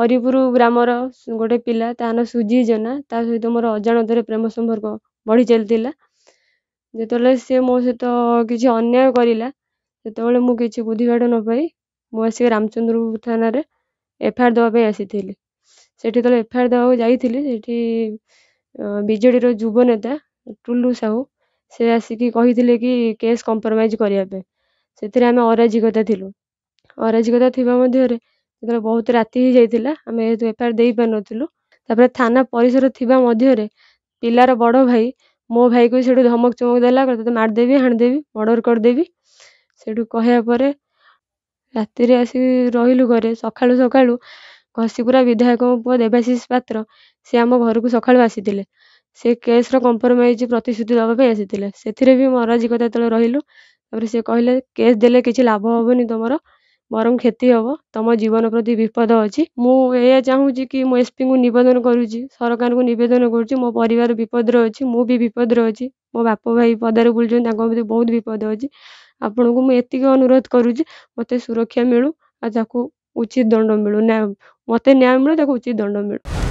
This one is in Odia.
ହରିପୁର ଗ୍ରାମର ଗୋଟେ ପିଲା ତା ନାଁ ସୁଜି ଜେନା ତା ସହିତ ମୋର ଅଜାଣତରେ ପ୍ରେମ ସମ୍ପର୍କ ବଢ଼ି ଚାଲିଥିଲା ଯେତେବେଳେ ସେ ମୋ ସହିତ କିଛି ଅନ୍ୟାୟ କରିଲା ସେତେବେଳେ ମୁଁ କିଛି ବୁଦ୍ଧିବାଟ ନ ପାଇ ମୁଁ ଆସିକି ରାମଚନ୍ଦ୍ରପୁର ଥାନାରେ ଏଫଆଇଆର୍ ଦେବା ପାଇଁ ଆସିଥିଲି ସେଠି ଯେତେବେଳେ ଏଫଆଇଆର୍ ଦେବାକୁ ଯାଇଥିଲି ସେଠି ବିଜେଡ଼ିର ଯୁବ ନେତା ଟୁଲୁ ସାହୁ ସେ ଆସିକି କହିଥିଲେ କି କେସ୍ କମ୍ପ୍ରମାଇଜ୍ କରିବା ପାଇଁ ସେଥିରେ ଆମେ ଅରାଜିକତା ଥିଲୁ ଅରାଜିକତା ଥିବା ମଧ୍ୟରେ ଯେତେବେଳେ ବହୁତ ରାତି ହେଇଯାଇଥିଲା ଆମେ ଯେହେତୁ ଏଫ୍ ଆଇ ଆର୍ ଦେଇପାରୁନଥିଲୁ ତା'ପରେ ଥାନା ପରିସର ଥିବା ମଧ୍ୟରେ ପିଲାର ବଡ଼ ଭାଇ ମୋ ଭାଇକୁ ସେଇଠୁ ଧମକ ଚମକ ଦେଲା ତୋତେ ମାରିଦେବି ହାଣିଦେବି ମର୍ଡ଼ର କରିଦେବି ସେଇଠୁ କହିବା ପରେ ରାତିରେ ଆସି ରହିଲୁ ଘରେ ସକାଳୁ ସକାଳୁ ଘସିପୁରା ବିଧାୟକଙ୍କ ପୁଅ ଦେବାଶିଷ ପାତ୍ର ସେ ଆମ ଘରକୁ ସକାଳୁ ଆସିଥିଲେ ସେ କେସ୍ର କମ୍ପ୍ରମାଇଜ୍ ପ୍ରତିଶ୍ରୁତି ଦେବା ପାଇଁ ଆସିଥିଲେ ସେଥିରେ ବି ମୁଁ ଅରାଜିକତା ତଳେ ରହିଲୁ ତା'ପରେ ସେ କହିଲେ କେସ୍ ଦେଲେ କିଛି ଲାଭ ହେବନି ତୁମର ବରଂ କ୍ଷତି ହେବ ତୁମ ଜୀବନ ପ୍ରତି ବିପଦ ଅଛି ମୁଁ ଏଇଆ ଚାହୁଁଛି କି ମୁଁ ଏସ୍ପିଙ୍କୁ ନିବେଦନ କରୁଛି ସରକାରଙ୍କୁ ନିବେଦନ କରୁଛି ମୋ ପରିବାର ବିପଦରେ ଅଛି ମୁଁ ବି ବିପଦରେ ଅଛି ମୋ ବାପ ଭାଇ ପଦାରେ ବୁଲୁଛନ୍ତି ତାଙ୍କ ପ୍ରତି ବହୁତ ବିପଦ ଅଛି ଆପଣଙ୍କୁ ମୁଁ ଏତିକି ଅନୁରୋଧ କରୁଛି ମୋତେ ସୁରକ୍ଷା ମିଳୁ ଆଉ ତାକୁ ଉଚିତ ଦଣ୍ଡ ମିଳୁ ନା ମୋତେ ନ୍ୟାୟ ମିଳୁ ତାକୁ ଉଚିତ ଦଣ୍ଡ ମିଳୁ